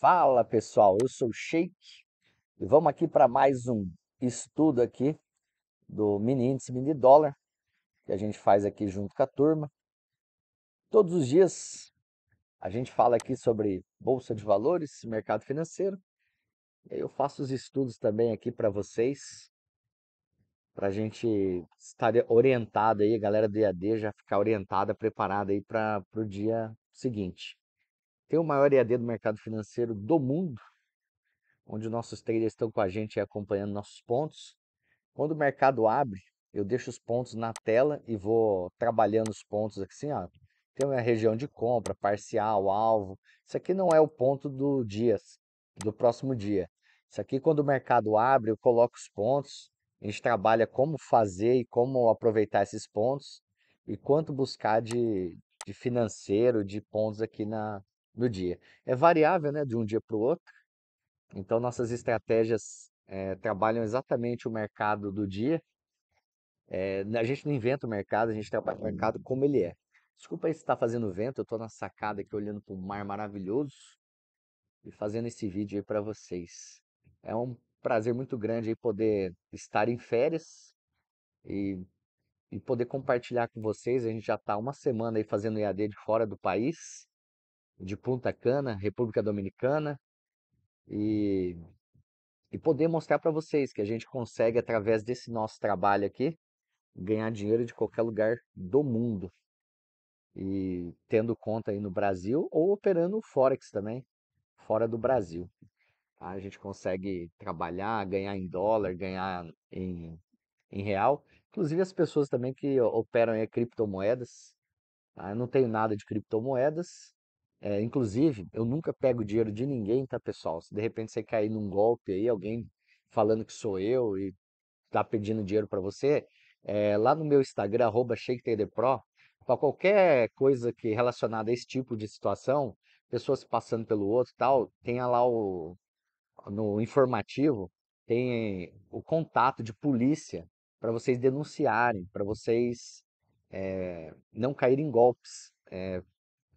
Fala pessoal, eu sou o Sheik e vamos aqui para mais um estudo aqui do mini índice mini dólar que a gente faz aqui junto com a turma. Todos os dias a gente fala aqui sobre bolsa de valores, mercado financeiro. E eu faço os estudos também aqui para vocês, para a gente estar orientado aí, a galera do EAD já ficar orientada, preparada aí para o dia seguinte. Tem o maior EAD do mercado financeiro do mundo, onde nossos traders estão com a gente e acompanhando nossos pontos. Quando o mercado abre, eu deixo os pontos na tela e vou trabalhando os pontos assim, ó. Tem uma região de compra, parcial, alvo. Isso aqui não é o ponto do dia, do próximo dia. Isso aqui, quando o mercado abre, eu coloco os pontos. A gente trabalha como fazer e como aproveitar esses pontos e quanto buscar de, de financeiro, de pontos aqui na, do dia. É variável, né, de um dia para o outro. Então, nossas estratégias é, trabalham exatamente o mercado do dia. É, a gente não inventa o mercado, a gente trabalha o mercado uhum. como ele é. Desculpa aí se está fazendo vento, eu estou na sacada aqui olhando para o mar maravilhoso e fazendo esse vídeo aí para vocês. É um prazer muito grande aí poder estar em férias e, e poder compartilhar com vocês. A gente já está uma semana aí fazendo EAD de fora do país de Punta Cana, República Dominicana, uhum. e, e poder mostrar para vocês que a gente consegue, através desse nosso trabalho aqui, ganhar dinheiro de qualquer lugar do mundo. E tendo conta aí no Brasil ou operando o Forex também, fora do Brasil. Tá? A gente consegue trabalhar, ganhar em dólar, ganhar em, em real. Inclusive as pessoas também que operam em criptomoedas. Tá? Eu não tenho nada de criptomoedas, é, inclusive, eu nunca pego dinheiro de ninguém, tá, pessoal? Se de repente você cair num golpe aí, alguém falando que sou eu e tá pedindo dinheiro para você, é, lá no meu Instagram, arroba ShakeTDPro, para qualquer coisa que relacionada a esse tipo de situação, pessoas passando pelo outro tal, tenha lá o, no informativo, tem o contato de polícia para vocês denunciarem, para vocês é, não caírem em golpes. É,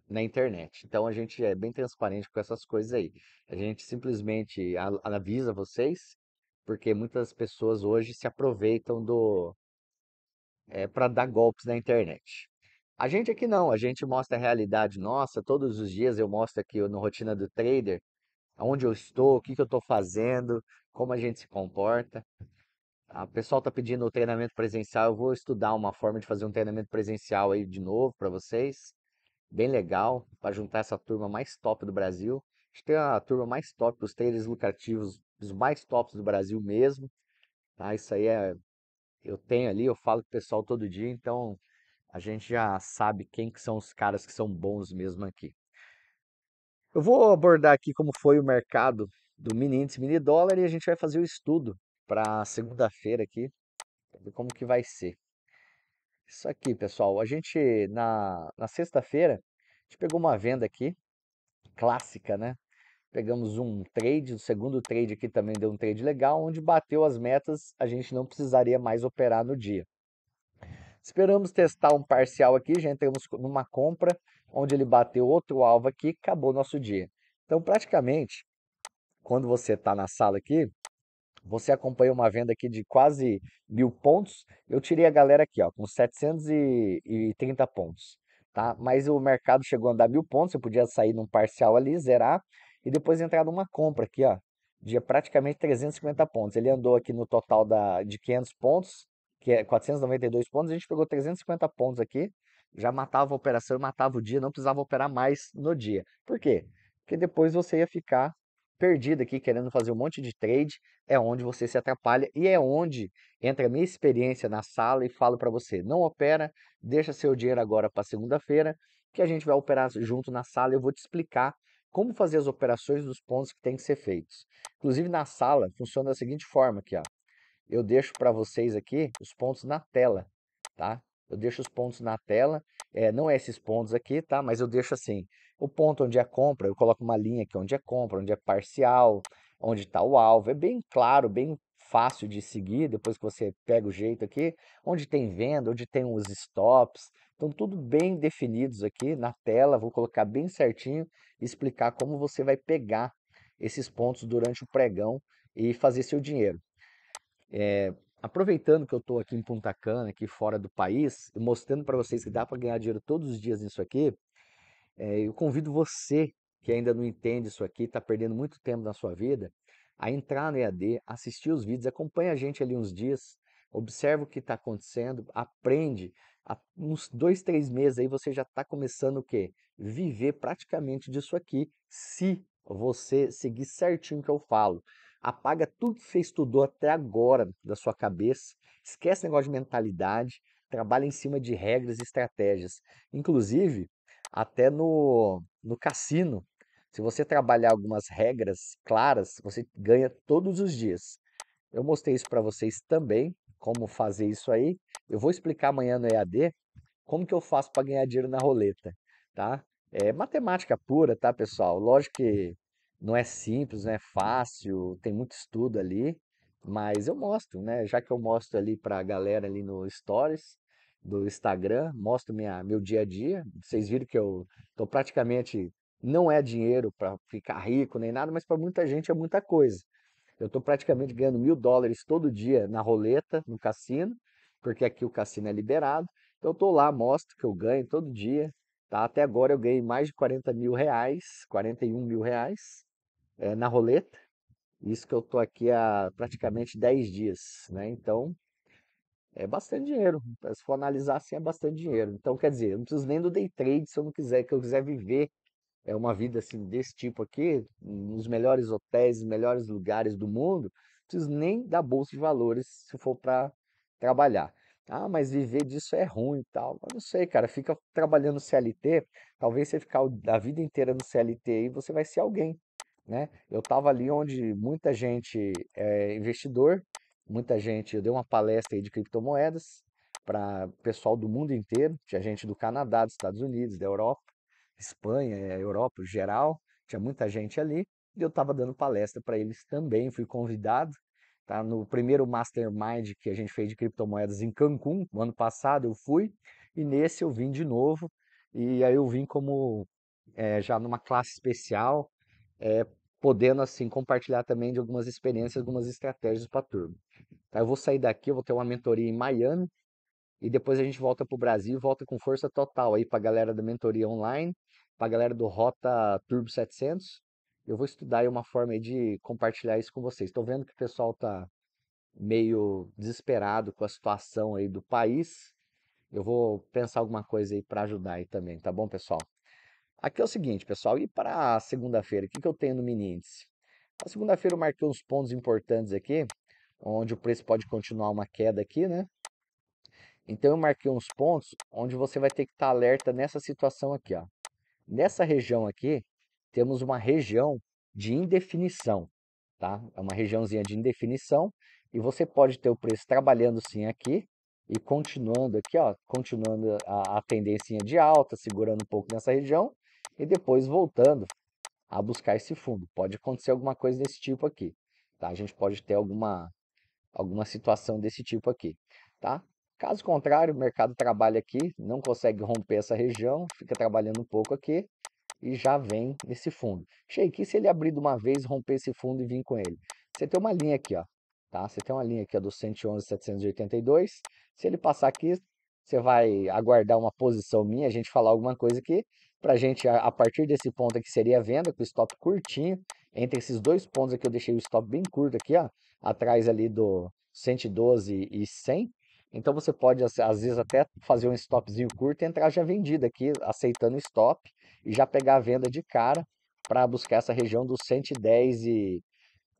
na internet. Então a gente é bem transparente com essas coisas aí. A gente simplesmente avisa vocês, porque muitas pessoas hoje se aproveitam do é, eh, para dar golpes na internet. A gente aqui não, a gente mostra a realidade nossa. Todos os dias eu mostro aqui no Rotina do Trader onde eu estou, o que, que eu estou fazendo, como a gente se comporta. Ah, o pessoal está pedindo o treinamento presencial, eu vou estudar uma forma de fazer um treinamento presencial aí de novo para vocês bem legal para juntar essa turma mais top do Brasil. A gente tem a turma mais top, os traders lucrativos, os mais tops do Brasil mesmo. Tá? Isso aí é. Eu tenho ali, eu falo com o pessoal todo dia, então a gente já sabe quem que são os caras que são bons mesmo aqui. Eu vou abordar aqui como foi o mercado do mini índice, mini dólar e a gente vai fazer o estudo para segunda-feira aqui, ver como que vai ser. Isso aqui, pessoal. A gente, na, na sexta-feira, a gente pegou uma venda aqui, clássica, né? Pegamos um trade, o segundo trade aqui também deu um trade legal, onde bateu as metas, a gente não precisaria mais operar no dia. Esperamos testar um parcial aqui, já entramos numa compra, onde ele bateu outro alvo aqui, acabou nosso dia. Então, praticamente, quando você está na sala aqui, você acompanha uma venda aqui de quase mil pontos. Eu tirei a galera aqui, ó, com 730 pontos. Tá? Mas o mercado chegou a andar mil pontos. Eu podia sair num parcial ali, zerar e depois entrar numa compra aqui, ó, de praticamente 350 pontos. Ele andou aqui no total da, de 500 pontos, que é 492 pontos. A gente pegou 350 pontos aqui, já matava a operação, matava o dia, não precisava operar mais no dia. Por quê? Porque depois você ia ficar perdido aqui, querendo fazer um monte de trade, é onde você se atrapalha e é onde entra a minha experiência na sala e falo para você, não opera, deixa seu dinheiro agora para segunda-feira, que a gente vai operar junto na sala, eu vou te explicar como fazer as operações dos pontos que tem que ser feitos. Inclusive na sala funciona da seguinte forma aqui, ó. Eu deixo para vocês aqui os pontos na tela, tá? Eu deixo os pontos na tela, é, não é esses pontos aqui, tá? Mas eu deixo assim, o ponto onde é compra, eu coloco uma linha aqui onde é compra, onde é parcial, onde está o alvo. É bem claro, bem fácil de seguir, depois que você pega o jeito aqui, onde tem venda, onde tem os stops. Então, tudo bem definidos aqui na tela, vou colocar bem certinho e explicar como você vai pegar esses pontos durante o pregão e fazer seu dinheiro. É, aproveitando que eu estou aqui em Punta Cana, aqui fora do país, mostrando para vocês que dá para ganhar dinheiro todos os dias nisso aqui, é, eu convido você que ainda não entende isso aqui, está perdendo muito tempo na sua vida, a entrar no EAD, assistir os vídeos, acompanha a gente ali uns dias, observa o que está acontecendo, aprende. Há uns dois, três meses aí você já está começando o quê? Viver praticamente disso aqui, se você seguir certinho o que eu falo. Apaga tudo que você estudou até agora da sua cabeça. Esquece negócio de mentalidade. Trabalha em cima de regras e estratégias. Inclusive, até no, no cassino, se você trabalhar algumas regras claras, você ganha todos os dias. Eu mostrei isso para vocês também, como fazer isso aí. Eu vou explicar amanhã no EAD como que eu faço para ganhar dinheiro na roleta, tá? É matemática pura, tá, pessoal? Lógico que não é simples, não é fácil, tem muito estudo ali, mas eu mostro, né? Já que eu mostro ali para a galera ali no Stories do Instagram, mostro minha, meu dia a dia. Vocês viram que eu tô praticamente não é dinheiro para ficar rico nem nada, mas para muita gente é muita coisa. Eu estou praticamente ganhando mil dólares todo dia na roleta, no cassino, porque aqui o cassino é liberado. Então eu estou lá, mostro que eu ganho todo dia. Tá? Até agora eu ganhei mais de 40 mil reais, 41 mil reais é, na roleta. Isso que eu estou aqui há praticamente 10 dias, né? Então, é bastante dinheiro. Se for analisar assim, é bastante dinheiro. Então, quer dizer, eu não preciso nem do day trade se eu não quiser, que eu quiser viver é uma vida assim desse tipo aqui, nos melhores hotéis, melhores lugares do mundo, não preciso nem da bolsa de valores se for para trabalhar. Ah, mas viver disso é ruim e tal. Eu não sei, cara, fica trabalhando CLT, talvez você ficar a vida inteira no CLT e você vai ser alguém. Né? Eu estava ali onde muita gente é investidor, muita gente. Eu dei uma palestra de criptomoedas para pessoal do mundo inteiro, tinha gente do Canadá, dos Estados Unidos, da Europa, Espanha, eh, Europa geral, tinha muita gente ali. E eu estava dando palestra para eles também, fui convidado. Tá, no primeiro mastermind que a gente fez de criptomoedas em Cancún, no ano passado eu fui, e nesse eu vim de novo, e aí eu vim como é, já numa classe especial, é, podendo assim compartilhar também de algumas experiências, algumas estratégias para a turma. Tá, eu vou sair daqui, eu vou ter uma mentoria em Miami e depois a gente volta para o Brasil, volta com força total aí para a galera da mentoria online, para a galera do Rota Turbo 700. Eu vou estudar aí uma forma aí de compartilhar isso com vocês. Estou vendo que o pessoal está meio desesperado com a situação aí do país. Eu vou pensar alguma coisa aí para ajudar aí também, tá bom, pessoal? Aqui é o seguinte, pessoal, e para segunda-feira, o que, que eu tenho no mini índice? Na segunda-feira eu marquei uns pontos importantes aqui, onde o preço pode continuar uma queda aqui, né? Então eu marquei uns pontos onde você vai ter que estar tá alerta nessa situação aqui, ó. Nessa região aqui, temos uma região de indefinição, tá? É uma regiãozinha de indefinição e você pode ter o preço trabalhando sim aqui e continuando aqui, ó, continuando a, a tendência de alta, segurando um pouco nessa região e depois voltando a buscar esse fundo. Pode acontecer alguma coisa desse tipo aqui, tá? A gente pode ter alguma, alguma situação desse tipo aqui, tá? Caso contrário, o mercado trabalha aqui, não consegue romper essa região, fica trabalhando um pouco aqui e já vem nesse fundo. Cheio, e se ele abrir de uma vez, romper esse fundo e vir com ele? Você tem uma linha aqui, ó, tá? Você tem uma linha aqui ó, do 111,782. Se ele passar aqui, você vai aguardar uma posição minha, a gente falar alguma coisa aqui. Para a gente, a partir desse ponto aqui seria a venda, com stop curtinho. Entre esses dois pontos aqui, eu deixei o stop bem curto aqui, ó, atrás ali do 112 e 100. Então você pode, às vezes, até fazer um stopzinho curto e entrar já vendido aqui, aceitando o stop e já pegar a venda de cara para buscar essa região dos 110 e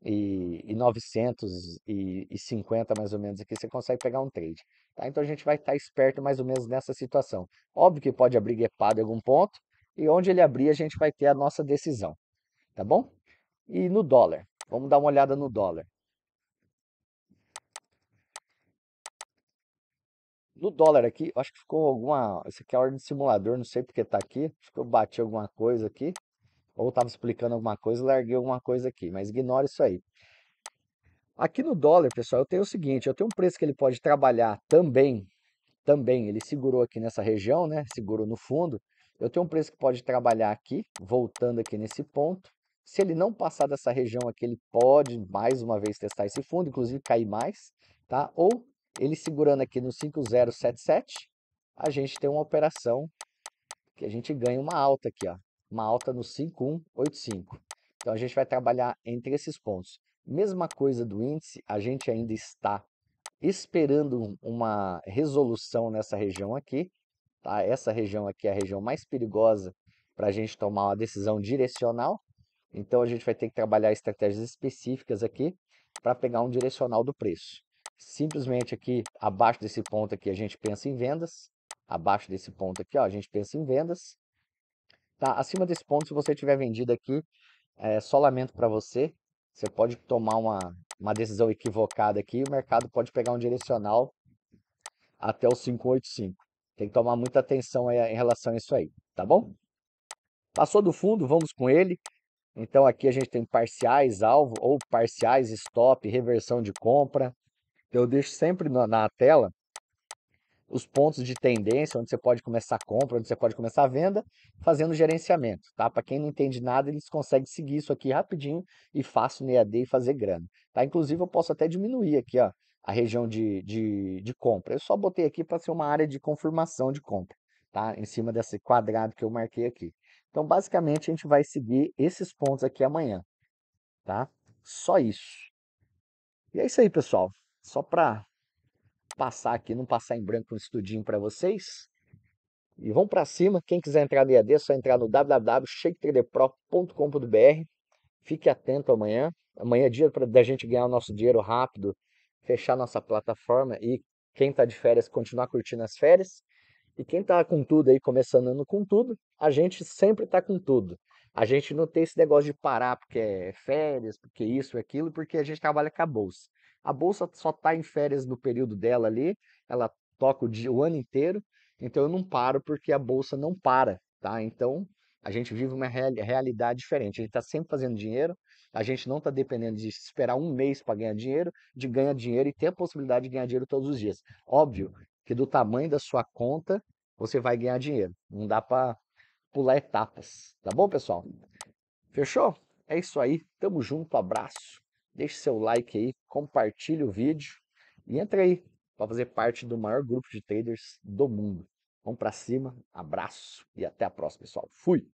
e, e 950 mais ou menos aqui, você consegue pegar um trade. Tá? Então a gente vai estar tá esperto mais ou menos nessa situação. Óbvio que pode abrir gapado em algum ponto, e onde ele abrir a gente vai ter a nossa decisão, tá bom? E no dólar, vamos dar uma olhada no dólar. No dólar aqui, acho que ficou alguma. Esse aqui é a ordem de simulador, não sei porque tá aqui. Acho que eu bati alguma coisa aqui ou estava explicando alguma coisa, larguei alguma coisa aqui, mas ignora isso aí. Aqui no dólar, pessoal, eu tenho o seguinte, eu tenho um preço que ele pode trabalhar também, também, ele segurou aqui nessa região, né? Segurou no fundo. Eu tenho um preço que pode trabalhar aqui, voltando aqui nesse ponto. Se ele não passar dessa região aqui, ele pode mais uma vez testar esse fundo, inclusive cair mais, tá? Ou ele segurando aqui no 5077, a gente tem uma operação que a gente ganha uma alta aqui, ó uma alta no 5185. Então a gente vai trabalhar entre esses pontos. Mesma coisa do índice, a gente ainda está esperando uma resolução nessa região aqui. Tá? Essa região aqui é a região mais perigosa para a gente tomar uma decisão direcional. Então a gente vai ter que trabalhar estratégias específicas aqui para pegar um direcional do preço. Simplesmente aqui abaixo desse ponto aqui a gente pensa em vendas, abaixo desse ponto aqui ó, a gente pensa em vendas Tá? Acima desse ponto, se você tiver vendido aqui, é, só lamento para você. Você pode tomar uma, uma decisão equivocada aqui o mercado pode pegar um direcional até o 585. Tem que tomar muita atenção em relação a isso aí, tá bom? Passou do fundo, vamos com ele. Então aqui a gente tem parciais alvo ou parciais stop, reversão de compra. Eu deixo sempre na, na tela os pontos de tendência, onde você pode começar a compra, onde você pode começar a venda, fazendo gerenciamento, tá? Para quem não entende nada, eles conseguem seguir isso aqui rapidinho e fácil no EAD e fazer grana, tá? Inclusive, eu posso até diminuir aqui, ó, a região de, de, de compra. Eu só botei aqui para ser uma área de confirmação de compra, tá? Em cima desse quadrado que eu marquei aqui. Então, basicamente, a gente vai seguir esses pontos aqui amanhã, tá? Só isso. E é isso aí, pessoal. Só para passar aqui, não passar em branco um estudinho para vocês. E vamos para cima. Quem quiser entrar no IAD, é só entrar no wwwshake Fique atento amanhã. Amanhã é dia pra, da gente ganhar o nosso dinheiro rápido, fechar nossa plataforma e quem está de férias continuar curtindo as férias. E quem está com tudo aí, começando ano com tudo, a gente sempre está com tudo. A gente não tem esse negócio de parar porque é férias, porque isso, aquilo, porque a gente trabalha com a bolsa. A bolsa só está em férias no período dela ali, ela toca o, dia, o ano inteiro, então eu não paro porque a bolsa não para, tá? Então a gente vive uma realidade diferente. A gente está sempre fazendo dinheiro, a gente não está dependendo de esperar um mês para ganhar dinheiro, de ganhar dinheiro e ter a possibilidade de ganhar dinheiro todos os dias. Óbvio que do tamanho da sua conta você vai ganhar dinheiro. Não dá para pular etapas, tá bom, pessoal? Fechou? É isso aí. Tamo junto, abraço deixe seu like aí, compartilhe o vídeo e entre aí para fazer parte do maior grupo de traders do mundo. Vamos para cima, abraço e até a próxima, pessoal. Fui!